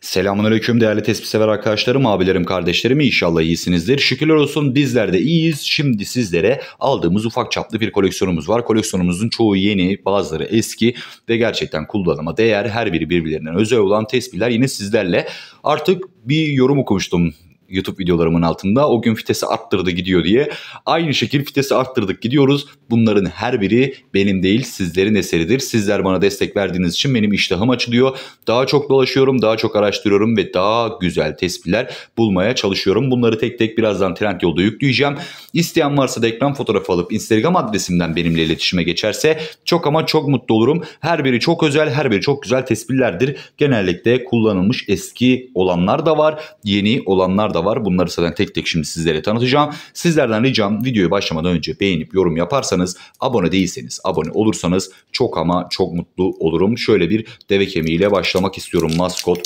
Selamünaleyküm değerli tespitsever arkadaşlarım, abilerim, kardeşlerim inşallah iyisinizdir. Şükürler olsun bizler de iyiyiz. Şimdi sizlere aldığımız ufak çaplı bir koleksiyonumuz var. Koleksiyonumuzun çoğu yeni, bazıları eski ve gerçekten kullanıma değer her biri birbirlerinden özel olan tespitler yine sizlerle. Artık bir yorum okumuştum YouTube videolarımın altında. O gün fitesi arttırdı gidiyor diye. Aynı şekilde fitesi arttırdık gidiyoruz. Bunların her biri benim değil sizlerin eseridir. Sizler bana destek verdiğiniz için benim iştahım açılıyor. Daha çok dolaşıyorum, daha çok araştırıyorum ve daha güzel tespitler bulmaya çalışıyorum. Bunları tek tek birazdan trend yolda yükleyeceğim. İsteyen varsa da ekran fotoğrafı alıp Instagram adresimden benimle iletişime geçerse çok ama çok mutlu olurum. Her biri çok özel, her biri çok güzel tespitlerdir. Genellikle kullanılmış eski olanlar da var, yeni olanlar da da var. Bunları zaten tek tek şimdi sizlere tanıtacağım. Sizlerden ricam videoyu başlamadan önce beğenip yorum yaparsanız, abone değilseniz abone olursanız çok ama çok mutlu olurum. Şöyle bir deve kemiğiyle başlamak istiyorum maskot.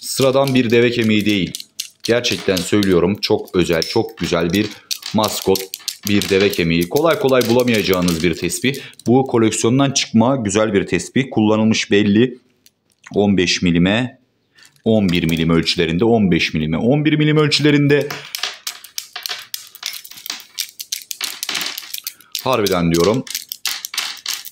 Sıradan bir deve kemiği değil. Gerçekten söylüyorum çok özel, çok güzel bir maskot bir deve kemiği. Kolay kolay bulamayacağınız bir tespih. Bu koleksiyondan çıkma güzel bir tespih. Kullanılmış belli. 15 milime 11 milim ölçülerinde, 15 milime, 11 milim ölçülerinde. Harbiden diyorum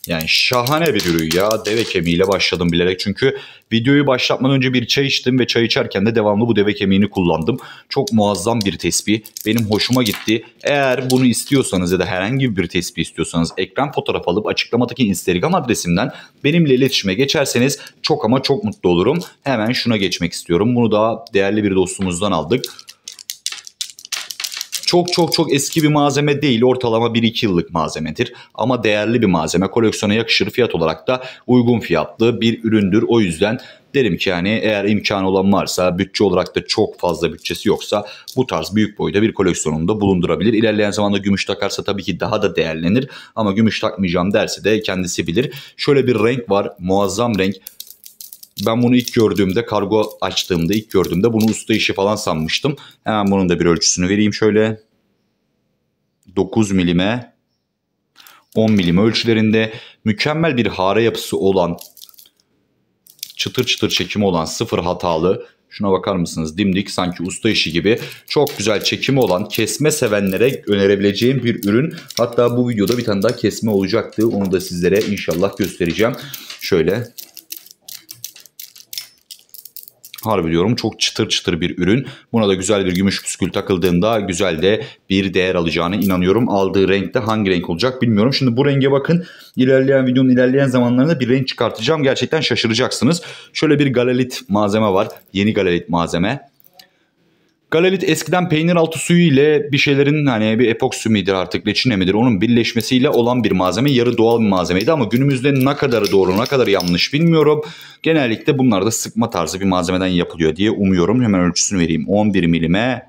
yani şahane bir ürün ya. Deve kemiğiyle başladım bilerek. Çünkü videoyu başlatmadan önce bir çay içtim ve çay içerken de devamlı bu deve kemiğini kullandım. Çok muazzam bir tespih. Benim hoşuma gitti. Eğer bunu istiyorsanız ya da herhangi bir tespih istiyorsanız ekran fotoğraf alıp açıklamadaki Instagram adresimden benimle iletişime geçerseniz çok ama çok mutlu olurum. Hemen şuna geçmek istiyorum. Bunu da değerli bir dostumuzdan aldık. Çok çok çok eski bir malzeme değil. Ortalama 1-2 yıllık malzemedir. Ama değerli bir malzeme. Koleksiyona yakışır fiyat olarak da uygun fiyatlı bir üründür. O yüzden derim ki yani eğer imkanı olan varsa bütçe olarak da çok fazla bütçesi yoksa bu tarz büyük boyda bir koleksiyonunda bulundurabilir. İlerleyen zamanda gümüş takarsa tabii ki daha da değerlenir ama gümüş takmayacağım derse de kendisi bilir. Şöyle bir renk var muazzam renk. Ben bunu ilk gördüğümde kargo açtığımda ilk gördüğümde bunu usta işi falan sanmıştım. Hemen bunun da bir ölçüsünü vereyim şöyle. 9 milime 10 milim ölçülerinde mükemmel bir hare yapısı olan çıtır çıtır çekimi olan sıfır hatalı şuna bakar mısınız dimdik sanki usta işi gibi çok güzel çekimi olan kesme sevenlere önerebileceğim bir ürün. Hatta bu videoda bir tane daha kesme olacaktı onu da sizlere inşallah göstereceğim. Şöyle Harbi diyorum çok çıtır çıtır bir ürün. Buna da güzel bir gümüş püskül takıldığında güzel de bir değer alacağını inanıyorum. Aldığı renkte hangi renk olacak bilmiyorum. Şimdi bu renge bakın. İlerleyen videonun ilerleyen zamanlarında bir renk çıkartacağım. Gerçekten şaşıracaksınız. Şöyle bir galalit malzeme var. Yeni galalit malzeme. Galalit eskiden peynir altı suyu ile bir şeylerin hani bir epoksi midir artık reçine midir onun birleşmesiyle olan bir malzeme yarı doğal bir malzemeydi ama günümüzde ne kadar doğru ne kadar yanlış bilmiyorum. Genellikle bunlar da sıkma tarzı bir malzemeden yapılıyor diye umuyorum. Hemen ölçüsünü vereyim. 11 milime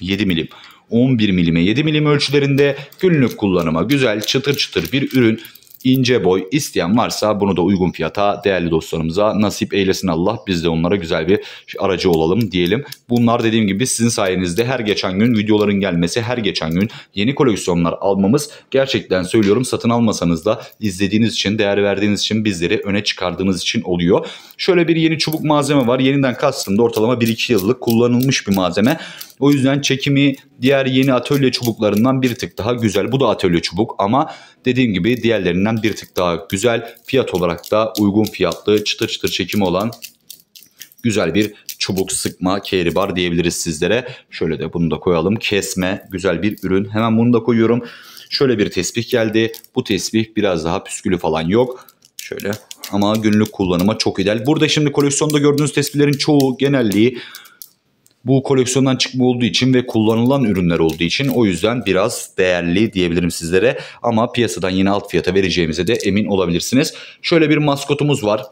7 milim. 11 milime 7 milim ölçülerinde günlük kullanıma güzel çıtır çıtır bir ürün ince boy isteyen varsa bunu da uygun fiyata değerli dostlarımıza nasip eylesin Allah. Biz de onlara güzel bir aracı olalım diyelim. Bunlar dediğim gibi sizin sayenizde her geçen gün videoların gelmesi, her geçen gün yeni koleksiyonlar almamız gerçekten söylüyorum satın almasanız da izlediğiniz için, değer verdiğiniz için bizleri öne çıkardığınız için oluyor. Şöyle bir yeni çubuk malzeme var. Yeniden kastım da ortalama 1-2 yıllık kullanılmış bir malzeme. O yüzden çekimi diğer yeni atölye çubuklarından bir tık daha güzel. Bu da atölye çubuk ama Dediğim gibi diğerlerinden bir tık daha güzel fiyat olarak da uygun fiyatlı çıtır çıtır çekimi olan güzel bir çubuk sıkma carry bar diyebiliriz sizlere. Şöyle de bunu da koyalım. Kesme güzel bir ürün. Hemen bunu da koyuyorum. Şöyle bir tesbih geldi. Bu tesbih biraz daha püskülü falan yok. Şöyle ama günlük kullanıma çok ideal. Burada şimdi koleksiyonda gördüğünüz tespitlerin çoğu genelliği bu koleksiyondan çıkma olduğu için ve kullanılan ürünler olduğu için o yüzden biraz değerli diyebilirim sizlere. Ama piyasadan yine alt fiyata vereceğimize de emin olabilirsiniz. Şöyle bir maskotumuz var.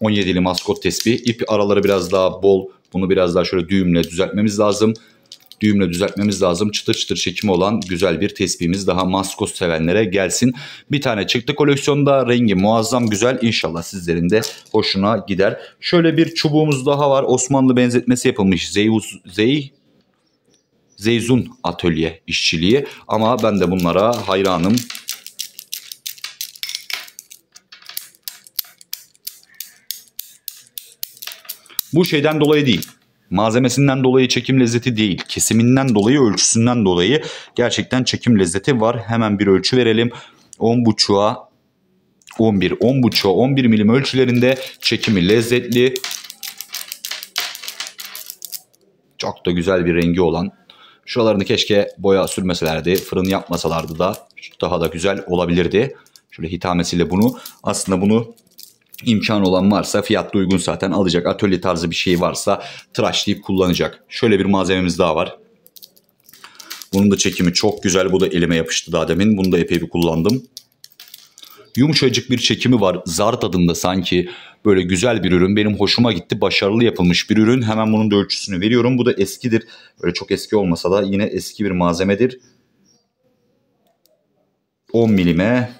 17'li maskot tespih İp araları biraz daha bol. Bunu biraz daha şöyle düğümle düzeltmemiz lazım düğümle düzeltmemiz lazım. Çıtır çıtır çekimi olan güzel bir tespihimiz daha maskos sevenlere gelsin. Bir tane çıktı koleksiyonda. Rengi muazzam güzel. İnşallah sizlerin de hoşuna gider. Şöyle bir çubuğumuz daha var. Osmanlı benzetmesi yapılmış. Zeus, Zey, Zeyzun atölye işçiliği. Ama ben de bunlara hayranım. Bu şeyden dolayı değil malzemesinden dolayı çekim lezzeti değil, kesiminden dolayı, ölçüsünden dolayı gerçekten çekim lezzeti var. Hemen bir ölçü verelim. 10.5'a 11, 10.5'a 11 milim ölçülerinde çekimi lezzetli. Çok da güzel bir rengi olan. Şuralarını keşke boya sürmeselerdi, fırın yapmasalardı da daha da güzel olabilirdi. Şöyle hitamesiyle bunu aslında bunu imkan olan varsa fiyat da uygun zaten alacak. Atölye tarzı bir şey varsa tıraşlayıp kullanacak. Şöyle bir malzememiz daha var. Bunun da çekimi çok güzel. Bu da elime yapıştı daha demin. Bunu da epey bir kullandım. Yumuşacık bir çekimi var. Zar tadında sanki böyle güzel bir ürün. Benim hoşuma gitti. Başarılı yapılmış bir ürün. Hemen bunun da ölçüsünü veriyorum. Bu da eskidir. Böyle çok eski olmasa da yine eski bir malzemedir. 10 milime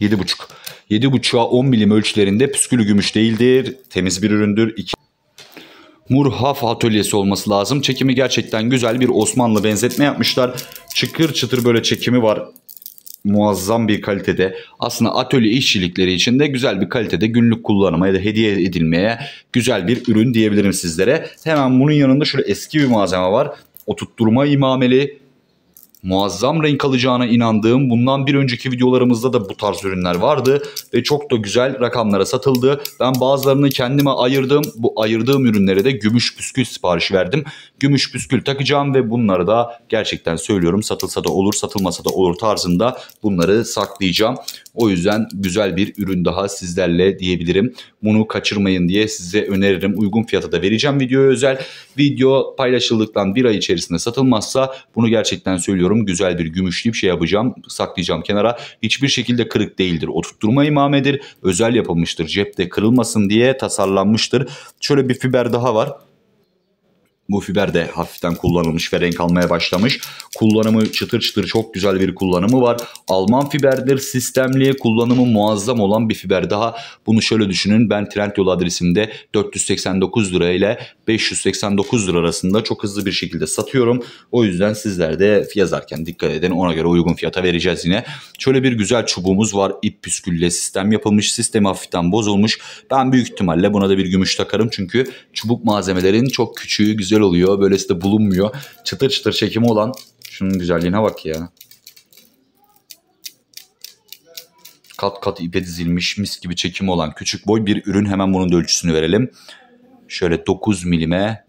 7,5. 7,5'a 10 milim ölçülerinde püskülü gümüş değildir. Temiz bir üründür. 2. Murhaf atölyesi olması lazım. Çekimi gerçekten güzel bir Osmanlı benzetme yapmışlar. Çıkır çıtır böyle çekimi var. Muazzam bir kalitede. Aslında atölye işçilikleri için de güzel bir kalitede günlük kullanıma ya da hediye edilmeye güzel bir ürün diyebilirim sizlere. Hemen bunun yanında şöyle eski bir malzeme var. Oturtturma imameli muazzam renk alacağına inandığım bundan bir önceki videolarımızda da bu tarz ürünler vardı ve çok da güzel rakamlara satıldı. Ben bazılarını kendime ayırdım. Bu ayırdığım ürünlere de gümüş püskül sipariş verdim. Gümüş püskül takacağım ve bunları da gerçekten söylüyorum satılsa da olur satılmasa da olur tarzında bunları saklayacağım. O yüzden güzel bir ürün daha sizlerle diyebilirim. Bunu kaçırmayın diye size öneririm. Uygun fiyata da vereceğim videoya özel. Video paylaşıldıktan bir ay içerisinde satılmazsa bunu gerçekten söylüyorum düşünüyorum. Güzel bir gümüşlü bir şey yapacağım. Saklayacağım kenara. Hiçbir şekilde kırık değildir. Oturtturma imamedir. Özel yapılmıştır. Cepte kırılmasın diye tasarlanmıştır. Şöyle bir fiber daha var bu fiber de hafiften kullanılmış ve renk almaya başlamış. Kullanımı çıtır çıtır çok güzel bir kullanımı var. Alman fiberdir sistemli kullanımı muazzam olan bir fiber daha. Bunu şöyle düşünün ben Trendyol adresimde 489 lira ile 589 lira arasında çok hızlı bir şekilde satıyorum. O yüzden sizler de yazarken dikkat edin ona göre uygun fiyata vereceğiz yine. Şöyle bir güzel çubuğumuz var ip püskülle sistem yapılmış sistem hafiften bozulmuş. Ben büyük ihtimalle buna da bir gümüş takarım çünkü çubuk malzemelerin çok küçüğü güzel güzel oluyor. Böylesi de bulunmuyor. Çıtır çıtır çekimi olan şunun güzelliğine bak ya. Kat kat ipe dizilmiş mis gibi çekimi olan küçük boy bir ürün. Hemen bunun da ölçüsünü verelim. Şöyle 9 milime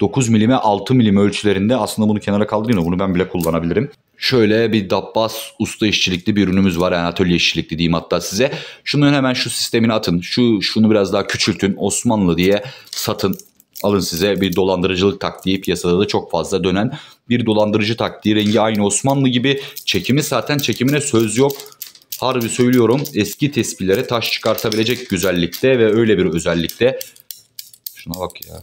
9 milime 6 milim ölçülerinde aslında bunu kenara kaldırayım da bunu ben bile kullanabilirim. Şöyle bir dabbas usta işçilikli bir ürünümüz var. Yani atölye işçilikli diyeyim hatta size. Şunun hemen şu sistemini atın. Şu şunu biraz daha küçültün. Osmanlı diye satın. Alın size bir dolandırıcılık taktiği piyasada da çok fazla dönen bir dolandırıcı taktiği. Rengi aynı Osmanlı gibi çekimi zaten çekimine söz yok. Harbi söylüyorum eski tespihlere taş çıkartabilecek güzellikte ve öyle bir özellikte. Şuna bak ya.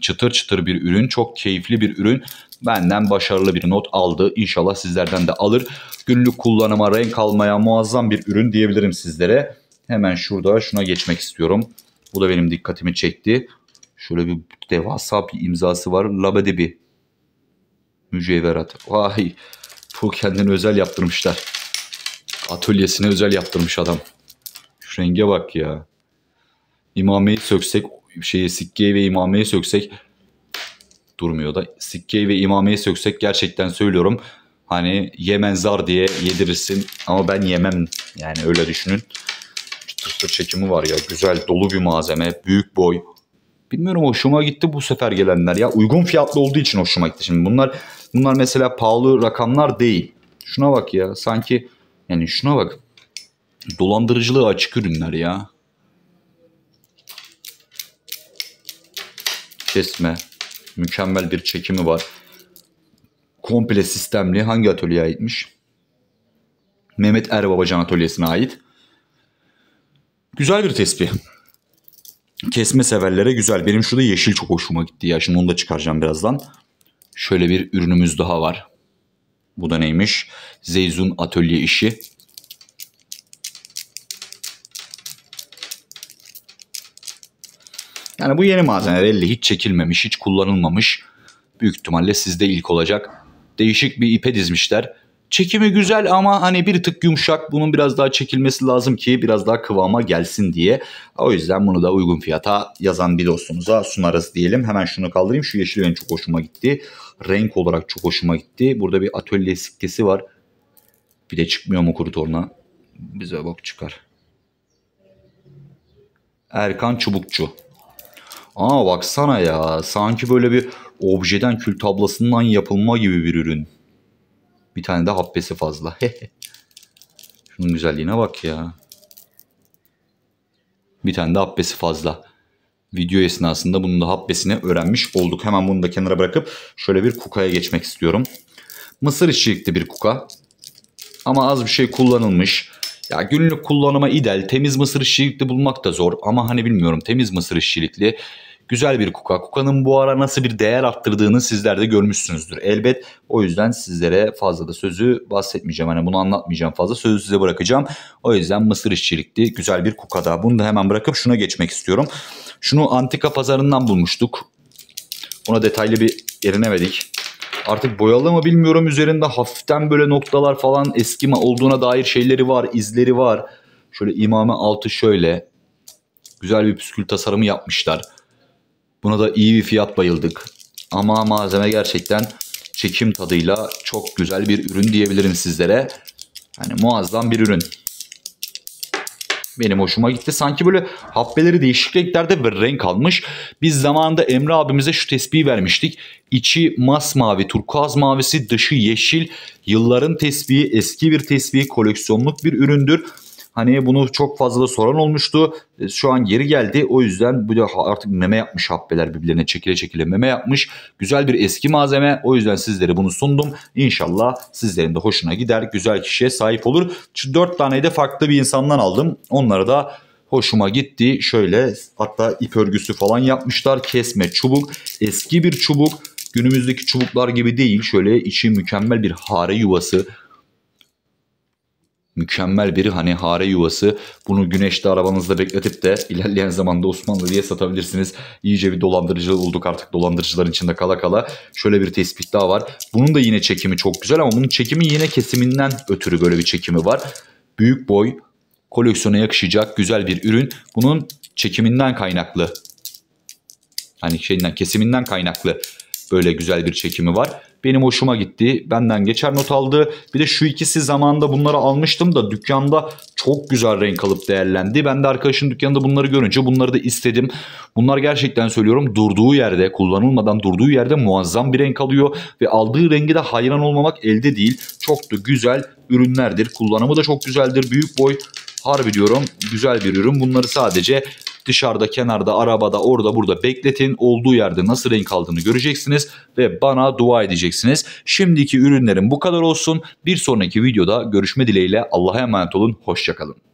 çıtır çıtır bir ürün. Çok keyifli bir ürün. Benden başarılı bir not aldı. İnşallah sizlerden de alır. Günlük kullanıma, renk almaya muazzam bir ürün diyebilirim sizlere. Hemen şurada şuna geçmek istiyorum. Bu da benim dikkatimi çekti. Şöyle bir devasa bir imzası var. Labedebi mücevherat. Vay bu kendini özel yaptırmışlar. Atölyesine özel yaptırmış adam. Şu renge bak ya. İmameyi söksek şeyi sikkeyi ve imameyi söksek durmuyor da sikkeyi ve imameyi söksek gerçekten söylüyorum. Hani Yemen zar diye yedirirsin ama ben yemem yani öyle düşünün. Kısır çekimi var ya. Güzel dolu bir malzeme. Büyük boy. Bilmiyorum hoşuma gitti bu sefer gelenler ya. Uygun fiyatlı olduğu için hoşuma gitti. Şimdi bunlar bunlar mesela pahalı rakamlar değil. Şuna bak ya. Sanki yani şuna bak. Dolandırıcılığı açık ürünler ya. Kesme. Mükemmel bir çekimi var. Komple sistemli. Hangi atölyeye aitmiş? Mehmet Erbabacan atölyesine ait. Güzel bir tespih. Kesme severlere güzel. Benim şurada yeşil çok hoşuma gitti ya. Şimdi onu da çıkaracağım birazdan. Şöyle bir ürünümüz daha var. Bu da neymiş? Zeyzun atölye işi. Yani bu yeni malzemeler elli hiç çekilmemiş, hiç kullanılmamış. Büyük ihtimalle sizde ilk olacak. Değişik bir ipe dizmişler. Çekimi güzel ama hani bir tık yumuşak. Bunun biraz daha çekilmesi lazım ki biraz daha kıvama gelsin diye. O yüzden bunu da uygun fiyata yazan bir dostumuza sunarız diyelim. Hemen şunu kaldırayım. Şu yeşil benim çok hoşuma gitti. Renk olarak çok hoşuma gitti. Burada bir atölye sikkesi var. Bir de çıkmıyor mu kuru torna? Bize bak çıkar. Erkan Çubukçu. Aa baksana ya. Sanki böyle bir objeden kül tablasından yapılma gibi bir ürün. Bir tane de habbesi fazla. Şunun güzelliğine bak ya. Bir tane de habbesi fazla. Video esnasında bunun da habbesini öğrenmiş olduk. Hemen bunu da kenara bırakıp şöyle bir kukaya geçmek istiyorum. Mısır içerikli bir kuka. Ama az bir şey kullanılmış. Ya günlük kullanıma ideal. Temiz mısır işçilikli bulmak da zor ama hani bilmiyorum temiz mısır işçilikli güzel bir Kuka. Kuka'nın bu ara nasıl bir değer arttırdığını sizler de görmüşsünüzdür. Elbet o yüzden sizlere fazla da sözü bahsetmeyeceğim. Hani bunu anlatmayacağım fazla. Sözü size bırakacağım. O yüzden mısır işçilikli güzel bir Kuka da. Bunu da hemen bırakıp şuna geçmek istiyorum. Şunu antika pazarından bulmuştuk. Buna detaylı bir erinemedik. Artık boyalı mı bilmiyorum üzerinde hafiften böyle noktalar falan eski olduğuna dair şeyleri var, izleri var. Şöyle imame altı şöyle. Güzel bir püskül tasarımı yapmışlar. Buna da iyi bir fiyat bayıldık. Ama malzeme gerçekten çekim tadıyla çok güzel bir ürün diyebilirim sizlere. Yani muazzam bir ürün. Benim hoşuma gitti. Sanki böyle habbeleri değişik renklerde ve renk almış. Biz zamanında Emre abimize şu tespihi vermiştik. İçi masmavi, turkuaz mavisi, dışı yeşil. Yılların tesbihi, eski bir tesbihi, koleksiyonluk bir üründür. Hani bunu çok fazla soran olmuştu. E, şu an geri geldi. O yüzden bu da artık meme yapmış happeler birbirlerine çekile çekile meme yapmış. Güzel bir eski malzeme. O yüzden sizlere bunu sundum. İnşallah sizlerin de hoşuna gider. Güzel kişiye sahip olur. Şu 4 taneyi de farklı bir insandan aldım. Onları da hoşuma gitti. Şöyle hatta ip örgüsü falan yapmışlar. Kesme çubuk. Eski bir çubuk. Günümüzdeki çubuklar gibi değil. Şöyle içi mükemmel bir hare yuvası mükemmel bir hani hare yuvası. Bunu güneşte arabanızda bekletip de ilerleyen zamanda Osmanlı diye satabilirsiniz. İyice bir dolandırıcı olduk artık dolandırıcıların içinde kala kala. Şöyle bir tespit daha var. Bunun da yine çekimi çok güzel ama bunun çekimi yine kesiminden ötürü böyle bir çekimi var. Büyük boy koleksiyona yakışacak güzel bir ürün. Bunun çekiminden kaynaklı hani şeyinden kesiminden kaynaklı böyle güzel bir çekimi var. Benim hoşuma gitti. Benden geçer not aldı. Bir de şu ikisi zamanında bunları almıştım da dükkanda çok güzel renk alıp değerlendi. Ben de arkadaşın dükkanında bunları görünce bunları da istedim. Bunlar gerçekten söylüyorum durduğu yerde kullanılmadan durduğu yerde muazzam bir renk alıyor. Ve aldığı rengi de hayran olmamak elde değil. Çok da güzel ürünlerdir. Kullanımı da çok güzeldir. Büyük boy harbi diyorum güzel bir ürün. Bunları sadece Dışarıda, kenarda, arabada, orada, burada bekletin. Olduğu yerde nasıl renk aldığını göreceksiniz ve bana dua edeceksiniz. Şimdiki ürünlerim bu kadar olsun. Bir sonraki videoda görüşme dileğiyle Allah'a emanet olun. Hoşçakalın.